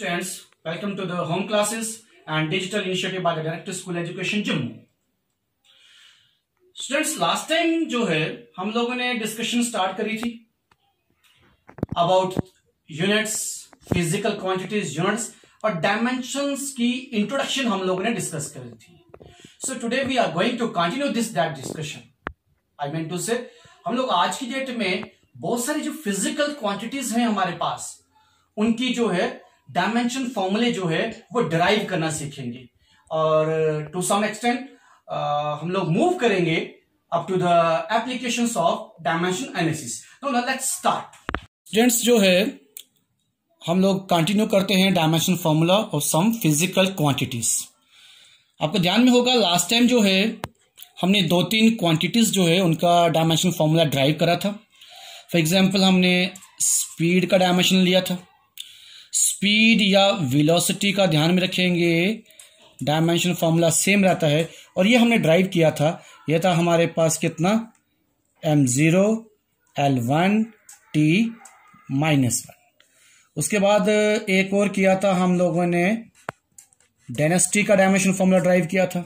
Students, welcome to the home classes and digital initiative by the Director School Education Jammu. Students, last time jo hai hum logo ne discussion start kari thi about units, physical quantities, units aur dimensions ki introduction hum logo ne discuss kari thi So today we are going to continue this that discussion. I mean to say hum log aaj ki date mein bahut sari jo physical quantities हैं hamare paas उनकी जो है dimension फॉर्मूले जो है वो drive करना सीखेंगे और टू सम एक्सटेंट हम लोग मूव करेंगे up to the application of dimension analysis let's start students जो है हम लोग कंटिन्यू करते हैं डायमेंशन फॉर्मूला और सम फिजिकल क्वांटिटीज आपको ध्यान में होगा लास्ट टाइम जो है हमने दो तीन क्वांटिटीज जो है उनका डायमेंशन फॉर्मूला ड्राइव करा था फॉर एग्जांपल हमने स्पीड का डायमेंशन लिया था स्पीड या वेलोसिटी का ध्यान में रखेंगे डायमेंशन फार्मूला सेम रहता है और ये हमने ड्राइव किया था ये था हमारे पास कितना M zero L one T minus one उसके बाद एक और किया था हम लोगों ने डेनेस्टी का डायमेंशन फार्मूला ड्राइव किया था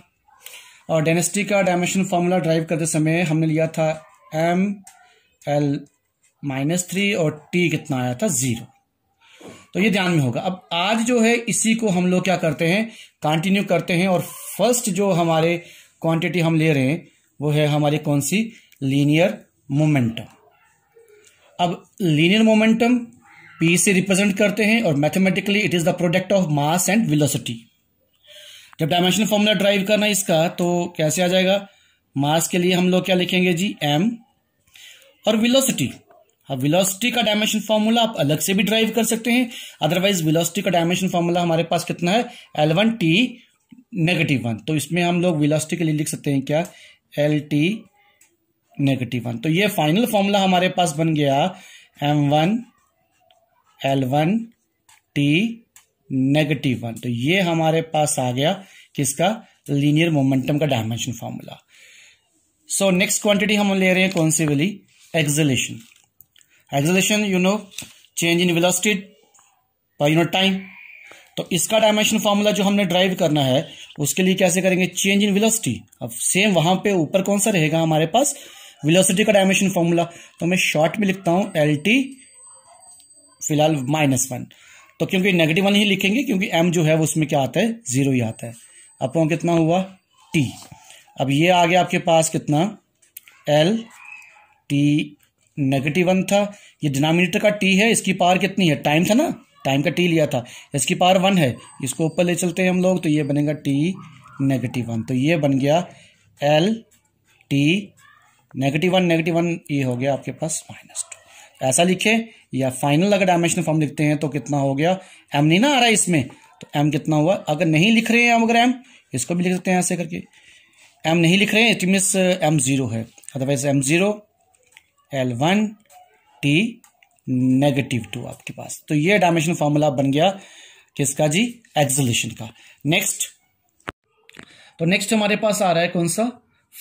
और डेनेस्टी का डायमेंशन फार्मूला ड्राइव करते समय हमने लिया था एम एल माइनस थ्री और टी कितना आया था ज़ीरो तो ये ध्यान में होगा अब आज जो है इसी को हम लोग क्या करते हैं कंटिन्यू करते हैं और फर्स्ट जो हमारे क्वांटिटी हम ले रहे हैं वो है हमारी कौन सी लीनियर मोमेंटम अब लीनियर मोमेंटम पी से रिप्रेजेंट करते हैं और mathematically it is the product of mass and velocity जब डायमेंशन फॉर्मूला ड्राइव करना है इसका तो कैसे आ जाएगा मास के लिए हम लोग क्या लिखेंगे जी एम और विलोसिटी अब विलोसिटी का डायमेंशन फॉर्मूला आप अलग से भी ड्राइव कर सकते हैं अदरवाइज विलोसिटी का डायमेंशन फॉर्मूला हमारे पास कितना है L one T negative one तो इसमें हम लोग विलोसिटी के लिए लिख सकते हैं क्या एल टी नेगेटिव वन तो ये फाइनल फॉर्मूला हमारे पास बन गया M one L one T negative one तो ये हमारे पास आ गया किसका लीनियर मोमेंटम का dimension formula so next quantity हम ले रहे हैं कौन सी वाली acceleration acceleration you know change in velocity per unit time तो इसका डायमेंशन फॉर्मूला जो हमने ड्राइव करना है उसके लिए कैसे करेंगे चेंज इन विलोसिटी अब सेम वहां पे ऊपर कौन सा रहेगा हमारे पास विलोसिटी का डायमेंशन फार्मूला तो मैं शॉर्ट में लिखता हूं एल टी फिलहाल माइनस वन तो क्योंकि नेगेटिव वन ही लिखेंगे क्योंकि एम जो है उसमें क्या आता है जीरो ही आता है अपॉन कितना हुआ टी अब ये आ गया आपके पास कितना एल टी नेगेटिव वन था ये डिनोमिनेटर का टी है इसकी पावर कितनी है टाइम था ना टाइम का टी लिया था इसकी पावर वन है इसको ऊपर ले चलते हैं हम लोग तो ये बनेगा टी नेगेटिव वन तो ये बन गया L T negative one negative one ये हो गया आपके पास माइनस टू ऐसा लिखे या फाइनल अगर डायमेंशनल फॉर्म लिखते हैं तो कितना हो गया एम नहीं ना आ रहा है इसमें तो एम कितना हुआ अगर नहीं लिख रहे हैं हम अगर एम इसको भी लिख सकते हैं ऐसे करके एम नहीं लिख रहे हैं इट एम ज़ीरो है otherwise M zero L one T negative two आपके पास तो ये डायमेंशन फॉर्मूला बन गया किसका जी एक्सलेशन का नेक्स्ट तो नेक्स्ट हमारे पास आ रहा है कौन सा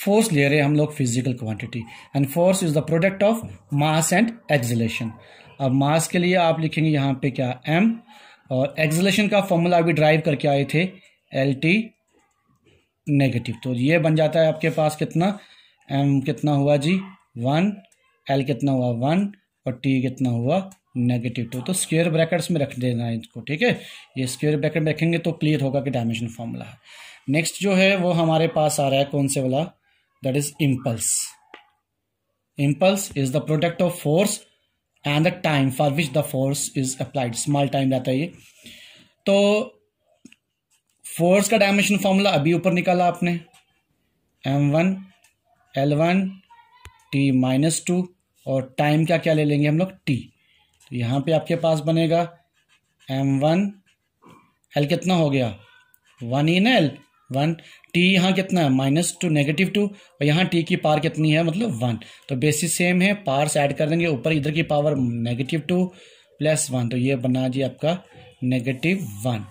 फोर्स ले रहे हैं हम लोग physical quantity and force is the product of mass and acceleration अब मास के लिए आप लिखेंगे यहाँ पे क्या एम और एक्सलेशन का फॉर्मूला अभी ड्राइव करके आए थे एल टी नेगेटिव तो ये बन जाता है आपके पास कितना एम कितना हुआ जी वन एल कितना हुआ वन और टी कितना हुआ नेगेटिव टू तो स्क्वेयर ब्रैकेट्स में रख देना है इसको ठीक है ये स्क्वेयर ब्रैकेट में रखेंगे तो क्लियर होगा कि डायमेंशन फॉर्मूला है नेक्स्ट जो है वो हमारे पास आ रहा है कौन से वाला that is impulse impulse is the product of force and the time for which the force is applied small time रहता है ये तो फोर्स का डायमेंशन फॉर्मूला अभी ऊपर निकाला आपने M one L one T minus two और टाइम क्या क्या ले लेंगे हम लोग टी तो यहाँ पे आपके पास बनेगा एम वन एल कितना हो गया one in L one T यहाँ कितना है माइनस टू नेगेटिव टू और यहाँ टी की पार कितनी है मतलब वन तो बेसिस सेम है पार्स ऐड कर देंगे ऊपर इधर की power negative two plus one तो ये बना जी आपका नेगेटिव वन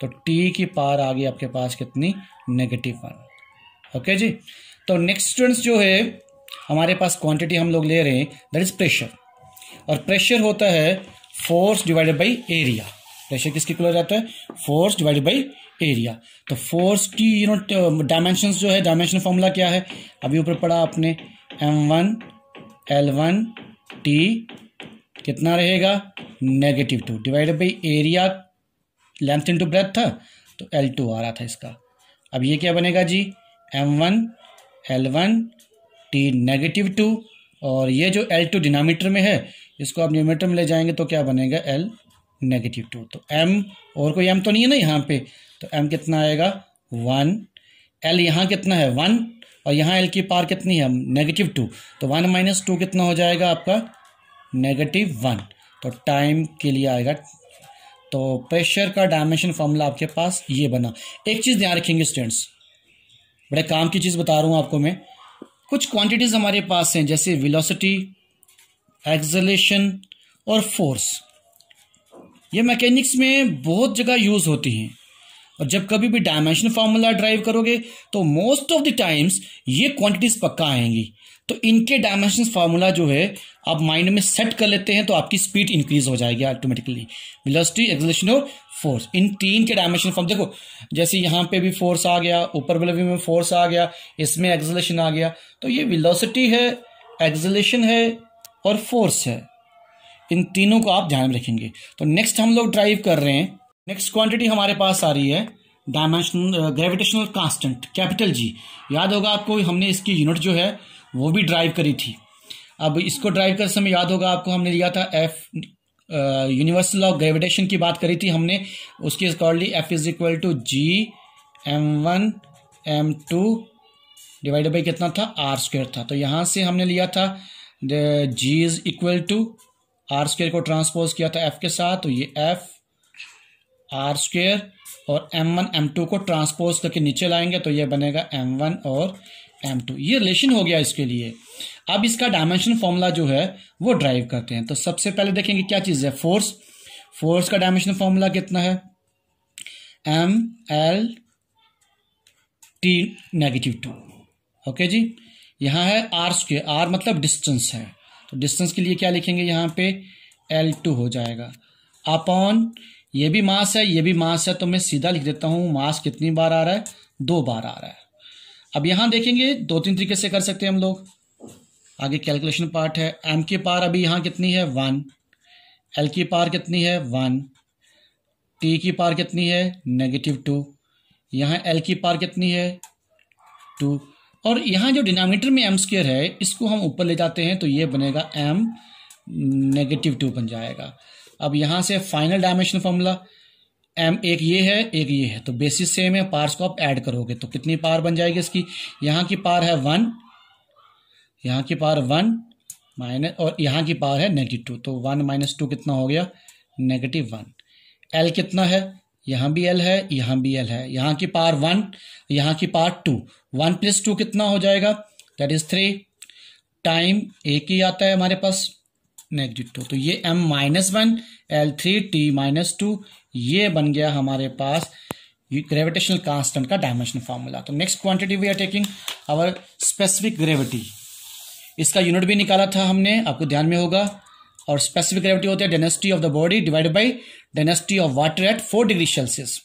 तो टी की पार आ गई आपके पास कितनी नेगेटिव वन ओके जी तो नेक्स्ट स्टूडेंट्स जो है हमारे पास क्वांटिटी हम लोग ले रहे हैं दैट इज़ प्रेशर और प्रेशर होता है force divided by area pressure किसके इक्वल जाता है फोर्स डिवाइडेड बाई एरिया तो फोर्स की यू नो डायमेंशन जो है डायमेंशन फॉर्मूला क्या है अभी ऊपर पढ़ा आपने M one L one T कितना रहेगा negative two divided by area length into breadth था तो एल टू आ रहा था इसका अब ये क्या बनेगा जी M one L one T negative two और ये जो एल टू डिनामीटर में है इसको आप न्यूमीटर में ले जाएंगे तो क्या बनेगा एल नेगेटिव टू तो एम और कोई एम तो नहीं है ना यहाँ पे तो एम कितना आएगा वन एल यहाँ कितना है वन और यहाँ एल की पार कितनी है नेगेटिव टू तो वन माइनस टू कितना हो जाएगा आपका नेगेटिव वन तो टाइम के लिए आएगा तो प्रेशर का डायमेंशन फार्मूला आपके पास ये बना एक चीज़ ध्यान रखेंगे स्टूडेंट्स बड़े काम की चीज़ बता रहा हूँ आपको मैं कुछ क्वांटिटीज हमारे पास हैं जैसे वेलोसिटी एक्सेलेशन और फोर्स ये मैकेनिक्स में बहुत जगह यूज़ होती हैं और जब कभी भी डायमेंशन फार्मूला ड्राइव करोगे तो मोस्ट ऑफ द टाइम्स ये क्वांटिटीज पक्का आएंगी तो इनके डायमेंशन फार्मूला जो है आप माइंड में सेट कर लेते हैं तो आपकी स्पीड इंक्रीज हो जाएगी ऑटोमेटिकली वेलोसिटी एक्सलेशन और फोर्स इन तीन के डायमेंशन फॉर्म देखो जैसे यहाँ पे भी फोर्स आ गया ऊपर वाले व्यू में फोर्स आ गया इसमें एक्सलेशन आ गया तो ये विलोसिटी है एक्सलेशन है और फोर्स है इन तीनों को आप ध्यान में रखेंगे तो नेक्स्ट हम लोग ड्राइव कर रहे हैं नेक्स्ट क्वांटिटी हमारे पास आ रही है dimensional gravitational constant capital G याद होगा आपको हमने इसकी यूनिट जो है वो भी ड्राइव करी थी अब इसको ड्राइव करते समय याद होगा आपको हमने लिया था एफ यूनिवर्सल ऑफ ग्रेविटेशन की बात करी थी हमने उसके accordingly F is equal to G M one M two divided by कितना था आर स्क्वेयर था तो यहाँ से हमने लिया था G is equal to R square को ट्रांसपोज किया था एफ के साथ तो ये एफ आर स्क्वेयर और एम वन एम टू को ट्रांसपोज करके नीचे लाएंगे तो ये बनेगा एम वन और एम टू ये रिलेशन हो गया इसके लिए अब इसका डायमेंशन फॉर्मूला जो है वो ड्राइव करते हैं तो सबसे पहले देखेंगे क्या चीज़ है फोर्स फोर्स का डायमेंशन फॉर्मूला कितना है M L T negative two okay G यहाँ है आर स्क्र आर मतलब डिस्टेंस है तो डिस्टेंस के लिए क्या लिखेंगे यहाँ पे एल टू हो जाएगा अपॉन ये भी मास है ये भी मास है तो मैं सीधा लिख देता हूँ मास कितनी बार आ रहा है दो बार आ रहा है अब यहाँ देखेंगे दो तीन तरीके से कर सकते हैं हम लोग आगे कैलकुलेशन पार्ट है एम की पार अभी यहाँ कितनी है वन एल की पार कितनी है वन टी की पार कितनी है नेगेटिव टू यहाँ एल की पार कितनी है टू और यहाँ जो डिनोमीटर में एम स्क्र है इसको हम ऊपर ले जाते हैं तो ये बनेगा एम नेगेटिव टू बन जाएगा अब यहां से फाइनल डायमेंशन फॉर्मूला एम एक ये है एक ये है तो बेसिस सेम है पार्स को आप ऐड करोगे तो कितनी पार बन जाएगी इसकी यहां की पार है वन यहां की पार वन माइनस और यहां की पार है नेगेटिव टू तो वन माइनस टू कितना हो गया नेगेटिव वन एल कितना है यहां भी एल है यहां भी एल है यहां की पार वन यहां की power two one plus two कितना हो जाएगा दैट इज थ्री टाइम एक ही आता है हमारे पास नेगेटिव तो ये m minus one L three T minus two ये बन गया हमारे पास ग्रेविटेशनल कांस्टेंट का डायमेंशन फार्मूला तो next quantity we are taking our specific gravity इसका यूनिट भी निकाला था हमने आपको ध्यान में होगा और स्पेसिफिक ग्रेविटी होती है density of the body divided by density of water at four degree Celsius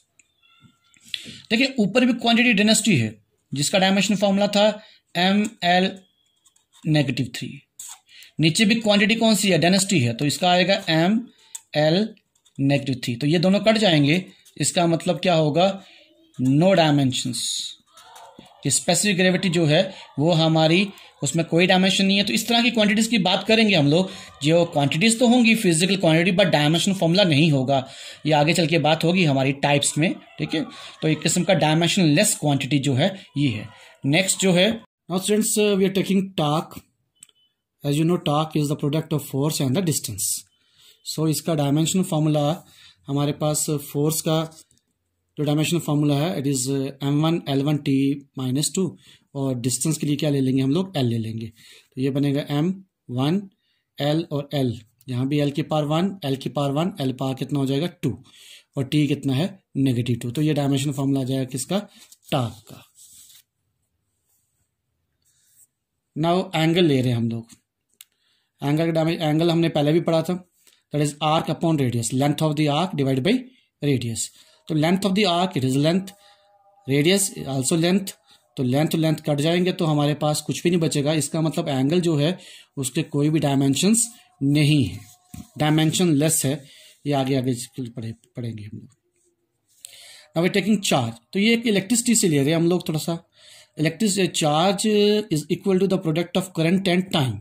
देखिए ऊपर भी क्वांटिटी डेनेसिटी है जिसका डायमेंशन फॉर्मूला था एम एल नेगेटिव थ्री नीचे भी क्वांटिटी कौन सी है डेनेसिटी है तो इसका आएगा एम एल नेगेटिव थ्री तो ये दोनों कट जाएंगे इसका मतलब क्या होगा नो डायमेंशन स्पेसिफिक ग्रेविटी जो है वो हमारी उसमें कोई डायमेंशन नहीं है तो इस तरह की क्वांटिटीज की बात करेंगे हम लोग जो क्वांटिटीज तो होंगी physical quantity but dimension formula नहीं होगा ये आगे चल के बात होगी हमारी टाइप्स में ठीक है तो एक किस्म का डायमेंशन लेस क्वांटिटी जो है ये है नेक्स्ट जो है now students we are taking torque as you know torque is the product of force and the distance so इसका डायमेंशन फार्मूला हमारे पास फोर्स का जो डायमेंशन फार्मूला है it is M one L one T minus two और distance के लिए क्या ले लेंगे हम लोग एल ले लेंगे तो ये बनेगा एम वन एल और एल यहाँ भी एल की पार वन एल की पार वन एल पार कितना हो जाएगा टू और टी कितना है नेगेटिव टू तो ये डायमेंशन फॉर्मूला आ जाएगा किसका टाक का नाउ एंगल ले रहे हैं हम लोग एंगल का डैमेज एंगल हमने पहले भी पढ़ा था that is arc upon radius length of the arc divide by radius तो length of the arc it is length radius also length तो लेंथ लेंथ कट जाएंगे तो हमारे पास कुछ भी नहीं बचेगा इसका मतलब एंगल जो है उसके कोई भी डायमेंशन नहीं है डायमेंशन लेस है ये आगे आगे पढ़े पढ़ेंगे हम लोग नाउ टेकिंग चार्ज तो ये एक इलेक्ट्रिसिटी से ले रहे हैं हम लोग थोड़ा सा electric charge is equal to the product of current and time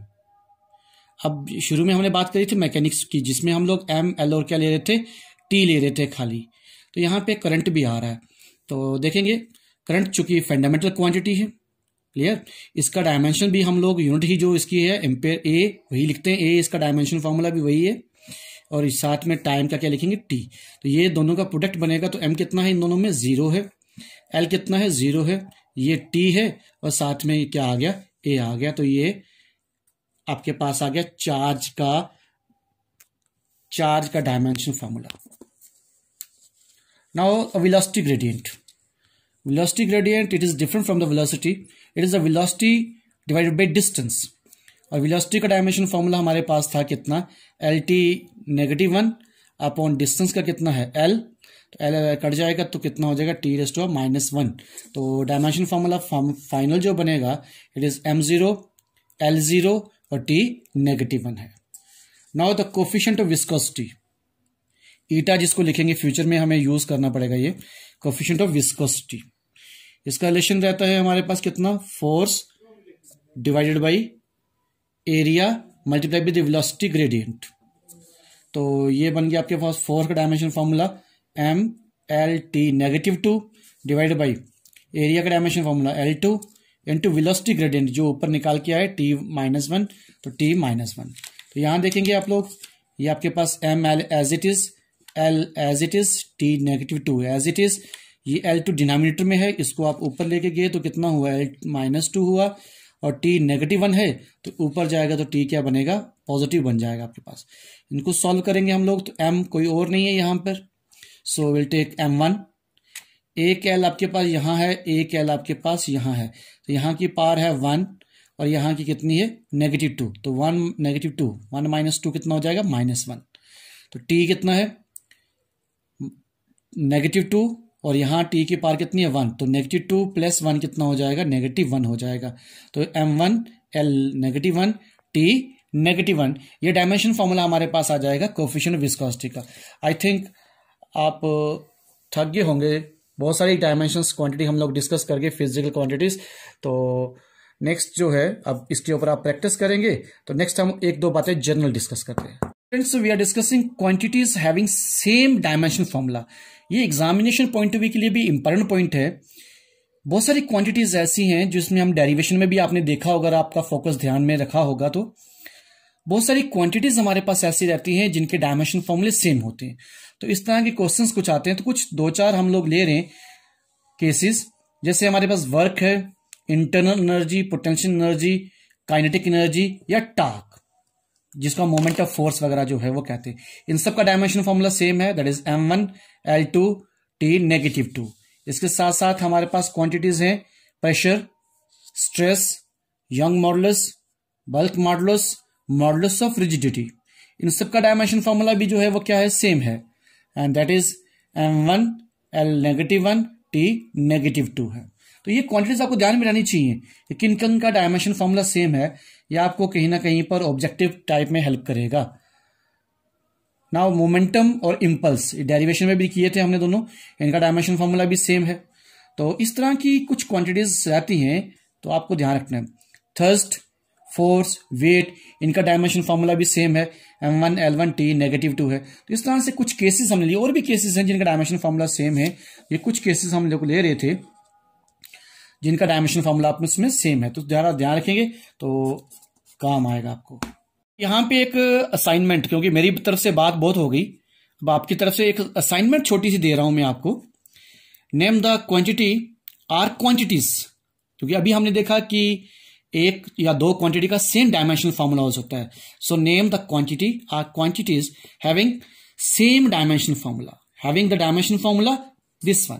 अब शुरू में हमने बात करी थी मैकेनिक्स की जिसमें हम लोग एम एल और क्या ले रहे थे टी ले रहे थे खाली तो यहाँ पे करंट भी आ रहा है तो देखेंगे करंट चूंकि फंडामेंटल क्वांटिटी है क्लियर इसका डायमेंशन भी हम लोग यूनिट ही जो इसकी है एम्पेयर ए वही लिखते हैं ए इसका डायमेंशन फार्मूला भी वही है और साथ में टाइम का क्या लिखेंगे टी तो ये दोनों का प्रोडक्ट बनेगा तो एम कितना है इन दोनों में ज़ीरो है एल कितना है ज़ीरो है ये टी है और साथ में क्या आ गया ए आ गया तो ये आपके पास आ गया चार्ज का चार्ज का dimension formula now a gradient gradient gradient it is different from the velocity it is is a velocity divided और वेलोसिटी का डायमेंशन फॉर्मूला हमारे पास था कितना L T negative one upon distance का कितना है एल तो एल कट जाएगा तो कितना हो जाएगा T raised to minus one तो डायमेंशन फॉर्मूला फाइनल जो बनेगा it is M zero L zero और टी नेगेटिव वन है now the coefficient of viscosity eta जिसको लिखेंगे फ्यूचर में हमें यूज करना पड़ेगा ये कोफिशियंट ऑफ विस्कोसिटी इसका रिलेशन रहता है हमारे पास कितना force divided by area multiply with velocity gradient तो ये बन गया आपके पास फोर्स का dimension formula M L T negative two divide by area का dimension formula L two into velocity gradient जो ऊपर निकाल के आए टी माइनस वन तो टी माइनस वन तो यहां देखेंगे आप लोग ये आपके पास M L as it is L as it is T negative two as it is ये एल टू डिनोमिनेटर में है इसको आप ऊपर लेके गए तो कितना हुआ एल माइनस टू हुआ और टी नेगेटिव वन है तो ऊपर जाएगा तो टी क्या बनेगा पॉजिटिव बन जाएगा आपके पास इनको सॉल्व करेंगे हम लोग तो एम कोई और नहीं है यहां पर so will take M one एक एल आपके पास यहां है एक एल आपके पास यहाँ है तो यहां की पार है वन और यहां की कितनी है नेगेटिव टू तो one negative two one minus two कितना हो जाएगा माइनस वन तो टी कितना है नेगेटिव टू और यहाँ टी की पार कितनी है वन तो नेगेटिव टू प्लस वन कितना हो जाएगा नेगेटिव वन हो जाएगा तो M one L negative one T negative one ये डायमेंशन फॉर्मूला हमारे पास आ जाएगा कोफिशन विस्कॉसिटी का आई थिंक आप uh, थक गए होंगे बहुत सारी डायमेंशन क्वांटिटी हम लोग डिस्कस करके फिजिकल क्वांटिटीज तो नेक्स्ट जो है अब इसके ऊपर आप प्रैक्टिस करेंगे तो नेक्स्ट हम एक दो बातें जनरल डिस्कस करते हैं friends we are discussing quantities having same dimension formula ये एग्जामिनेशन पॉइंट ऑफ व्यू के लिए भी इंपॉर्टेंट पॉइंट है बहुत सारी क्वांटिटीज ऐसी हैं जिसमें हम डेरिवेशन में भी आपने देखा होगा अगर आपका फोकस ध्यान में रखा होगा तो बहुत सारी क्वांटिटीज हमारे पास ऐसी रहती हैं जिनके डायमेंशन फॉर्मूले सेम होते हैं तो इस तरह के क्वेश्चंस कुछ आते हैं तो कुछ दो चार हम लोग ले रहे हैं केसेस जैसे हमारे पास वर्क है internal energy potential energy kinetic energy या टाक जिसका मोमेंट ऑफ फोर्स वगैरह जो है वो कहते हैं इन सबका डायमेंशन फॉर्मूला सेम है that is M one L two T negative two इसके साथ साथ हमारे पास क्वांटिटीज हैं pressure stress Young modulus bulk modulus modulus of rigidity इन सबका डायमेंशन फॉर्मूला भी जो है वो क्या है सेम है and that is M one L negative one T negative two है तो ये क्वांटिटीज आपको ध्यान में रहनी चाहिए कि किन किन का डायमेंशन फॉर्मूला सेम है या आपको कहीं ना कहीं पर ऑब्जेक्टिव टाइप में हेल्प करेगा नाउ मोमेंटम और इम्पल्स डेरिवेशन में भी किए थे हमने दोनों इनका डायमेंशन फॉर्मूला भी सेम है तो इस तरह की कुछ क्वांटिटीज रहती हैं तो आपको ध्यान रखना है थर्स्ट फोर्स वेट इनका डायमेंशन फॉर्मूला भी सेम है M one L one T negative two है तो इस तरह से कुछ केसेस हमने लिए और भी केसेस हैं जिनका डायमेंशन फॉर्मूला सेम है ये कुछ केसेस हम लोग ले रहे थे जिनका डायमेंशन फॉर्मूला आप इसमें सेम है तो ज़्यादा ध्यान रखेंगे तो काम आएगा आपको यहाँ पे एक असाइनमेंट क्योंकि मेरी तरफ से बात बहुत हो गई अब आपकी तरफ से एक असाइनमेंट छोटी सी दे रहा हूँ मैं आपको name the quantity or quantities क्योंकि अभी हमने देखा कि एक या दो क्वांटिटी का सेम डायमेंशनल फॉर्मूला हो सकता है so name the quantity or quantities having same dimension formula having the dimension formula this one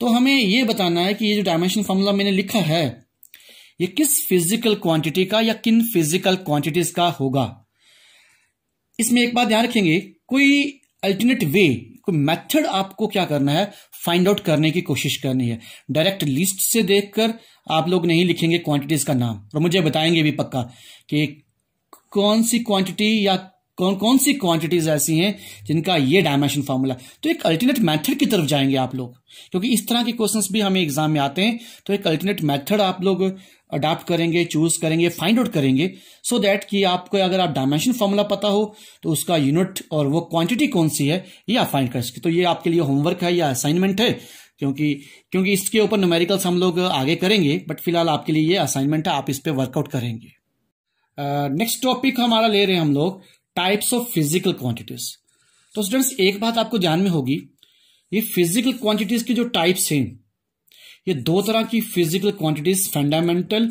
तो हमें यह बताना है कि ये जो डायमेंशन फॉर्मूला मैंने लिखा है ये किस फिजिकल क्वांटिटी का या किन फिजिकल क्वांटिटीज का होगा इसमें एक बात ध्यान रखेंगे कोई अल्टरनेट वे कोई मेथड आपको क्या करना है फाइंड आउट करने की कोशिश करनी है डायरेक्ट लिस्ट से देखकर आप लोग नहीं लिखेंगे क्वांटिटीज का नाम और मुझे बताएंगे भी पक्का कि कौन सी क्वांटिटी या कौन कौन सी क्वांटिटीज ऐसी हैं जिनका ये डायमेंशन फार्मूला तो एक अल्टरनेट मेथड की तरफ जाएंगे आप लोग क्योंकि इस तरह के क्वेश्चंस भी हमें एग्जाम में आते हैं तो एक अल्टरनेट मेथड आप लोग अडाप्ट करेंगे चूज करेंगे फाइंड आउट करेंगे सो so दैट कि आपको अगर आप डायमेंशन फार्मूला पता हो तो उसका यूनिट और वो क्वांटिटी कौन सी है ये आप फाइंड कर सके तो ये आपके लिए होमवर्क है या असाइनमेंट है क्योंकि क्योंकि इसके ऊपर न्यूमेरिकल्स हम लोग आगे करेंगे बट फिलहाल आपके लिए ये असाइनमेंट है आप इस पर वर्कआउट करेंगे नेक्स्ट uh, टॉपिक हमारा ले रहे हैं हम लोग टाइप्स ऑफ फिजिकल क्वांटिटीज तो स्टूडेंट्स एक बात आपको ध्यान में होगी ये फिजिकल क्वांटिटीज की जो टाइप्स हैं ये दो तरह की फिजिकल क्वांटिटीज फंडामेंटल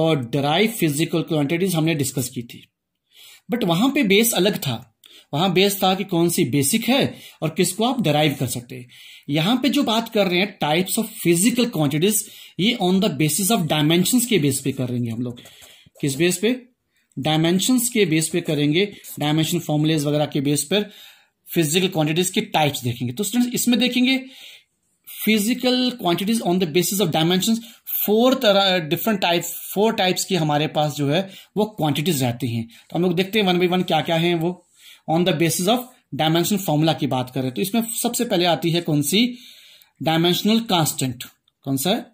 और डराइव फिजिकल क्वांटिटीज हमने डिस्कस की थी बट वहां पे बेस अलग था वहां बेस था कि कौन सी बेसिक है और किसको आप डराइव कर सकते हैं यहां पे जो बात कर रहे हैं टाइप्स ऑफ फिजिकल क्वांटिटीज ये on the basis of dimension के बेस पे कर रहे हैं हम लोग किस बेस पे डायमेंशन के बेस पे करेंगे डायमेंशन फॉर्मुलेज वगैरह के बेस पर फिजिकल क्वांटिटीज के टाइप्स देखेंगे तो स्टूडेंट्स इसमें देखेंगे physical quantities on the basis of dimension four तरह डिफरेंट टाइप फोर टाइप्स की हमारे पास जो है वो क्वांटिटीज रहती हैं तो हम लोग देखते हैं वन बाई वन क्या क्या है वो on the basis of dimensional formula की बात करें तो इसमें सबसे पहले आती है कौन सी डायमेंशनल कांस्टेंट कौन सा है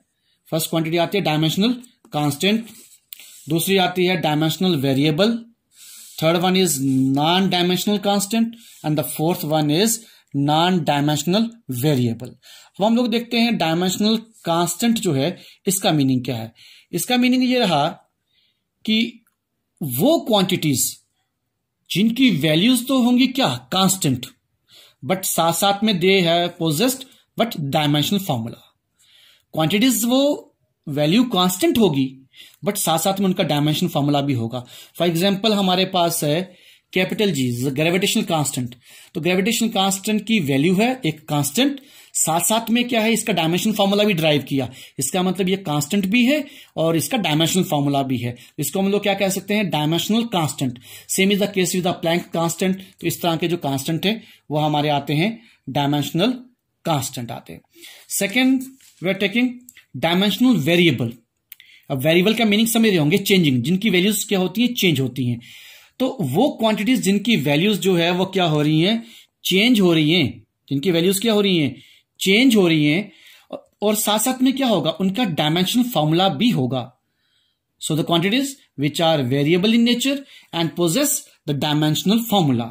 फर्स्ट क्वांटिटी आती है डायमेंशनल कांस्टेंट दूसरी आती है dimensional variable third one is non dimensional constant and the fourth one is non dimensional variable अब हम लोग देखते हैं डायमेंशनल कांस्टेंट जो है इसका मीनिंग क्या है इसका मीनिंग ये रहा कि वो क्वांटिटीज जिनकी वैल्यूज तो होंगी क्या कांस्टेंट बट साथ साथ में दे है possessed but dimensional formula quantities वो वैल्यू कांस्टेंट होगी बट साथ साथ में उनका डायमेंशन फॉर्मूला भी होगा फॉर एग्जाम्पल हमारे पास है कैपिटल जी ग्रेविटेशनल कांस्टेंट तो ग्रेविटेशनल कांस्टेंट की वैल्यू है एक कांस्टेंट साथ साथ में क्या है इसका डायमेंशन फार्मूला भी ड्राइव किया इसका मतलब ये कांस्टेंट भी है और इसका डायमेंशनल फार्मूला भी है तो इसको हम लोग क्या कह सकते हैं dimensional constant same is the case with the Planck constant तो इस तरह के जो कांस्टेंट है वो हमारे आते हैं डायमेंशनल कांस्टेंट आते हैं second we are taking dimensional variable अब वेरिएबल का मीनिंग समझ रहे होंगे चेंजिंग जिनकी वैल्यूज क्या होती है चेंज होती हैं तो वो क्वांटिटीज जिनकी वैल्यूज जो है वो क्या हो रही हैं चेंज हो रही हैं जिनकी वैल्यूज क्या हो रही हैं चेंज हो रही हैं और साथ साथ में क्या होगा उनका डायमेंशनल फॉर्मूला भी होगा so the quantities which are variable in nature and possess the dimensional formula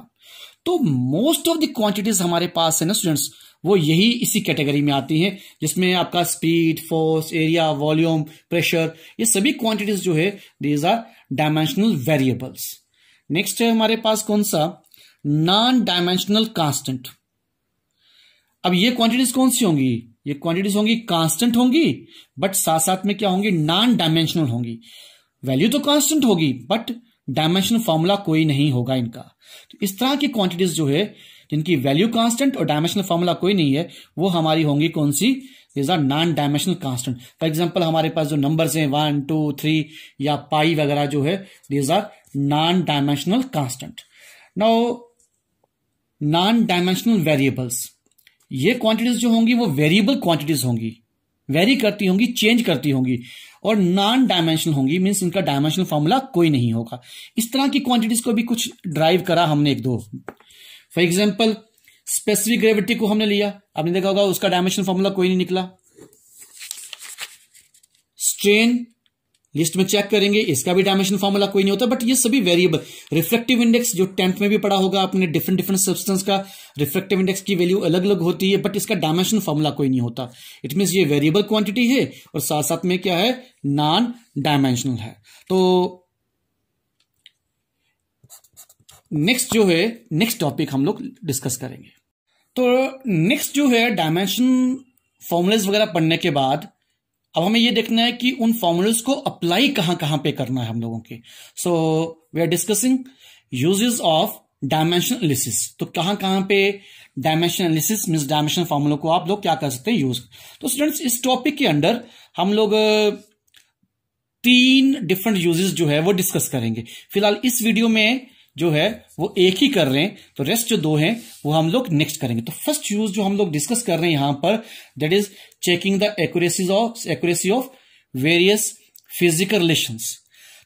तो मोस्ट ऑफ द क्वांटिटीज हमारे पास है ना स्टूडेंट्स वो यही इसी कैटेगरी में आती हैं जिसमें आपका speed force area volume pressure ये सभी क्वांटिटीज जो है these are dimensional variables next है हमारे पास कौन सा नॉन डायमेंशनल कांस्टेंट अब ये क्वांटिटीज कौन सी होंगी ये क्वांटिटीज होंगी कांस्टेंट होंगी बट साथ साथ में क्या होंगी नॉन डायमेंशनल होंगी वैल्यू तो कांस्टेंट होगी बट डायमेंशनल फॉर्मूला कोई नहीं होगा इनका तो इस तरह की क्वांटिटीज जो है जिनकी वैल्यू कांस्टेंट और डायमेंशनल फॉर्मूला कोई नहीं है वो हमारी होंगी कौन सी these are non dimensional constant for example हमारे पास जो नंबर्स हैं वन टू थ्री या पाई वगैरह जो है these are non dimensional constant now non dimensional variables ये क्वांटिटीज जो होंगी वो वेरिएबल क्वांटिटीज होंगी वेरी करती होंगी चेंज करती होंगी और नॉन डायमेंशनल होंगी मीन्स इनका डायमेंशनल फॉर्मूला कोई नहीं होगा इस तरह की क्वांटिटीज को भी कुछ ड्राइव करा हमने एक दो फॉर एग्जाम्पल स्पेसिफिक ग्रेविटी को हमने लिया आपने देखा होगा उसका डायमेंशन फॉर्मूला कोई नहीं निकला स्ट्रेन लिस्ट में चेक करेंगे इसका भी डायमेंशन फॉर्मूला कोई नहीं होता बट ये सभी वेरिएबल रिफ्लेक्टिव इंडेक्स जो टेंथ में भी पढ़ा होगा आपने डिफरेंट डिफरेंट सब्सटेंस का रिफ्लेक्टिव इंडेक्स की वैल्यू अलग अलग होती है बट इसका डायमेंशन फॉर्मूला कोई नहीं होता इट मीन ये वेरिएबल क्वांटिटी है और साथ साथ में क्या है नॉन डायमेंशनल है तो नेक्स्ट जो है नेक्स्ट टॉपिक हम लोग डिस्कस करेंगे तो नेक्स्ट जो है डायमेंशन फॉर्मूलेज वगैरह पढ़ने के बाद अब हमें ये देखना है कि उन फॉर्मूलेज को अप्लाई कहां कहां पे करना है हम लोगों के so we are discussing uses of dimension analysis तो कहां कहां पे dimension analysis mean dimension formula को आप लोग क्या कर सकते हैं यूज तो स्टूडेंट्स इस टॉपिक के अंडर हम लोग तीन डिफरेंट यूजेस जो है वो डिस्कस करेंगे फिलहाल इस वीडियो में जो है वो एक ही कर रहे हैं तो रेस्ट जो दो हैं वो हम लोग नेक्स्ट करेंगे तो फर्स्ट यूज जो हम लोग डिस्कस कर रहे हैं यहां पर that is checking the accuracy of accuracy of various physical relation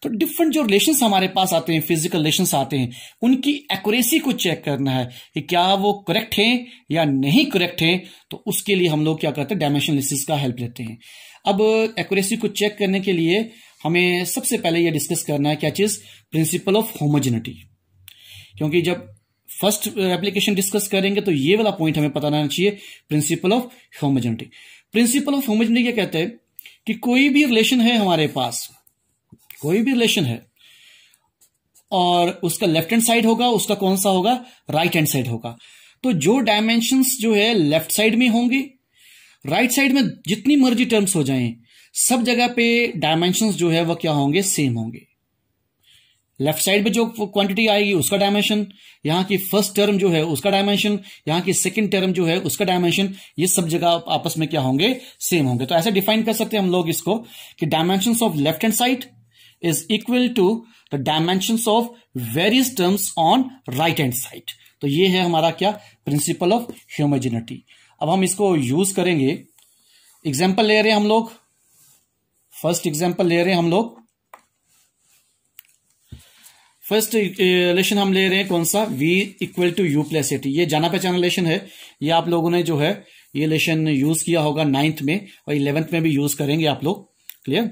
तो डिफरेंट जो रिलेशन हमारे पास आते हैं फिजिकल रिलेशन आते हैं उनकी एक्यूरेसी को चेक करना है कि क्या वो करेक्ट हैं या नहीं करेक्ट हैं तो उसके लिए हम लोग क्या करते हैं डायमेंशन का हेल्प लेते हैं अब एक्यूरेसी को चेक करने के लिए हमें सबसे पहले यह डिस्कस करना है क्या चीज प्रिंसिपल ऑफ होमोजेनिटी क्योंकि जब फर्स्ट एप्लीकेशन डिस्कस करेंगे तो ये वाला पॉइंट हमें पता रहना चाहिए principle of homogeneity principle of homogeneity क्या कहते हैं कि कोई भी रिलेशन है हमारे पास कोई भी रिलेशन है और उसका लेफ्ट हैंड साइड होगा उसका कौन सा होगा राइट हैंड साइड होगा तो जो डायमेंशन जो है लेफ्ट साइड में होंगी राइट साइड में जितनी मर्जी टर्म्स हो जाएं सब जगह पे डायमेंशन जो है वह क्या होंगे सेम होंगे लेफ्ट साइड पे जो क्वांटिटी आएगी उसका डायमेंशन यहाँ की फर्स्ट टर्म जो है उसका डायमेंशन यहाँ की सेकंड टर्म जो है उसका डायमेंशन ये सब जगह आपस में क्या होंगे सेम होंगे तो ऐसे डिफाइन कर सकते हैं हम लोग इसको कि dimension of left hand side is equal to the dimension of various terms on right hand side तो ये है हमारा क्या प्रिंसिपल ऑफ ह्यूमेजिनिटी अब हम इसको यूज करेंगे एग्जाम्पल ले रहे हैं हम लोग फर्स्ट एग्जाम्पल ले रहे हैं हम लोग फर्स्ट रिलेशन uh, हम ले रहे हैं कौन सा v equal to u plus a T ये जाना पहचाना रिलेशन है ये आप लोगों ने जो है ये रिलेशन यूज किया होगा नाइन्थ में और इलेवेंथ में भी यूज करेंगे आप लोग क्लियर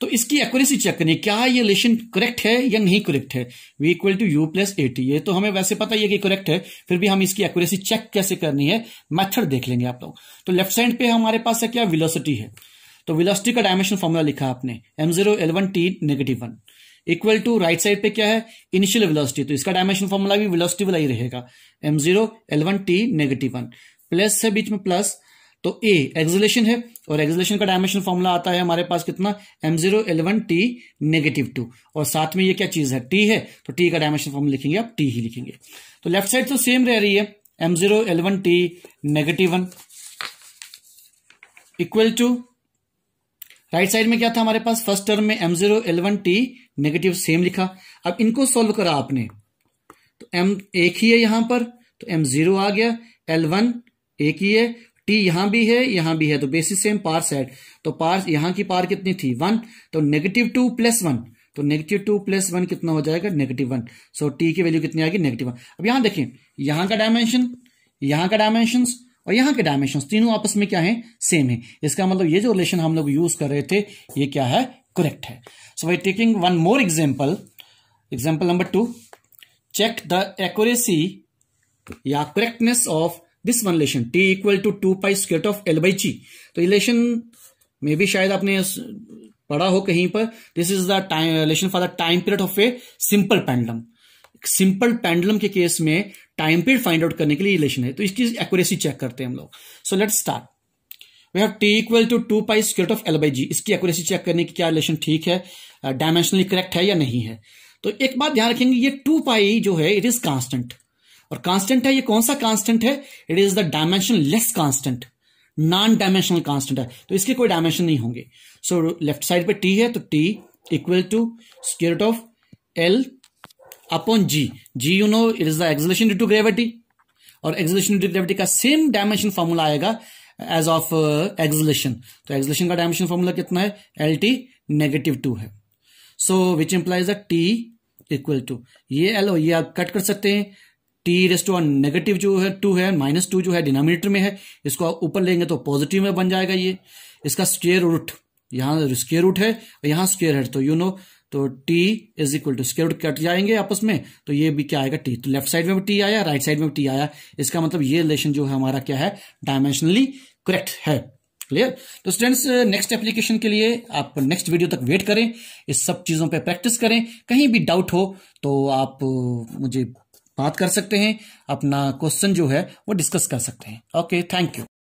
तो इसकी एक्यूरेसी चेक करनी क्या ये रिलेशन करेक्ट है या नहीं करेक्ट है v equal to u plus a t ये तो हमें वैसे पता ही है कि करेक्ट है फिर भी हम इसकी एक्यूरेसी चेक कैसे करनी है मैथड देख लेंगे आप लोग तो लेफ्ट साइड पे हमारे पास है क्या विलोसिटी है तो विलोसिटी का डायमेंशन फॉर्मूला लिखा आपने M zero L one T negative one equal to right side पे क्या है इनिशियल वेलोसिटी तो इसका डायमेंशन फॉर्मूला भी वेलोसिटी वाला ही रहेगा M zero L one T negative one plus है बीच में प्लस तो ए एक्सलेशन है और एक्सलेशन का डायमेंशन फॉर्मूला आता है हमारे पास कितना M zero L one T negative two और साथ में ये क्या चीज है टी है तो टी का डायमेंशन फॉर्मूला लिखेंगे आप टी ही लिखेंगे तो लेफ्ट साइड तो सेम रह रही है M zero L one T negative one equal to right side में क्या था हमारे पास फर्स्ट टर्म में M zero L one T negative same लिखा अब इनको सोल्व करा आपने तो एम एक ही है यहां पर तो एम जीरो आ गया एल वन एक ही है टी यहां भी है यहां भी है तो बेसिस सेम पार सेट तो पार यहां की पार कितनी थी वन तो नेगेटिव टू प्लस वन तो नेगेटिव टू प्लस वन कितना हो जाएगा नेगेटिव वन सो टी की वैल्यू कितनी आएगी नेगेटिव वन अब यहां देखिए यहां का डायमेंशन यहां का डायमेंशन और यहां के डायमेंशन तीनों आपस में क्या है सेम है इसका मतलब ये जो रिलेशन हम लोग यूज कर रहे थे ये क्या है करेक्ट है so why taking one more example example number two check the accuracy या correctness of this one relation T equal to two pi sqrt of L by G तो रिलेशन में भी शायद आपने पढ़ा हो कहीं पर this is the time relation for the time period of a simple pendulum simple pendulum के केस में टाइम पीरियड फाइंड आउट करने के लिए रिलेशन है तो इसकी एक्यूरेसी चेक करते हैं हम लोग so let start we have T equal to two pi sqrt of L by G इसकी एक्यूरेसी चेक करने की क्या रिलेशन ठीक है डायमेंशनली uh, करेक्ट है या नहीं है तो एक बात ध्यान रखेंगे ये टू पाई जो है इट इज कांस्टेंट और कांस्टेंट है ये कौन सा कांस्टेंट है it is the dimension less constant non dimensional constant है तो इसके कोई डायमेंशन नहीं होंगे सो लेफ्ट साइड पे टी है तो T equal to sqrt of L upon G G you know it is the acceleration due to gravity और एक्सलेशन ड्यू टू ग्रेविटी का सेम डायमेंशन फॉर्मूला आएगा एज ऑफ एक्सलेशन तो acceleration का dimension formula कितना है L T negative two है so which implies a T equal to ये L ये आप कट कर सकते हैं टी रेस्ट टू नेगेटिव जो है टू है माइनस टू जो है डिनोमिनेटर में है इसको आप ऊपर लेंगे तो पॉजिटिव में बन जाएगा ये इसका स्क्वेयर रूट यहां स्क्वेयर रूट है यहां यहाँ है तो यू नो तो t is equal to square cut जाएंगे आपस में तो ये भी क्या आएगा t तो लेफ्ट साइड में भी t आया राइट साइड में भी t आया इसका मतलब ये रिलेशन जो है हमारा क्या है डायमेंशनली करेक्ट है क्लियर तो स्टूडेंट्स नेक्स्ट एप्लीकेशन के लिए आप नेक्स्ट वीडियो तक वेट करें इस सब चीज़ों पे प्रैक्टिस करें कहीं भी डाउट हो तो आप uh, मुझे बात कर सकते हैं अपना क्वेश्चन जो है वो डिस्कस कर सकते हैं ओके थैंक यू